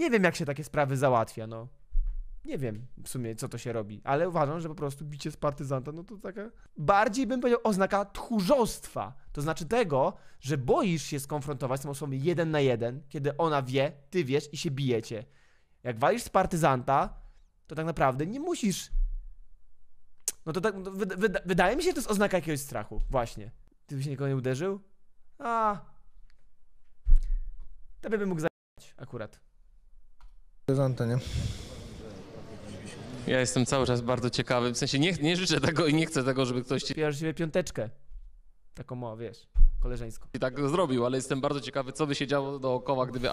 Nie wiem, jak się takie sprawy załatwia, no. Nie wiem w sumie, co to się robi, ale uważam, że po prostu bicie z partyzanta, no to taka... Bardziej bym powiedział oznaka tchórzostwa. To znaczy tego, że boisz się skonfrontować z tą osobą jeden na jeden, kiedy ona wie, ty wiesz i się bijecie. Jak walisz z partyzanta, to tak naprawdę nie musisz... No to tak, no, wyda wyda wydaje mi się, że to jest oznaka jakiegoś strachu, właśnie. Ty byś nikogo nie uderzył? A... Tobie bym mógł zająć akurat koleżankę, nie? Ja jestem cały czas bardzo ciekawy, w sensie nie, nie życzę tego i nie chcę tego, żeby ktoś Pijasz sobie piąteczkę. Taką o, wiesz, koleżeńską. tak zrobił, ale jestem bardzo ciekawy, co by się działo dookoła, gdyby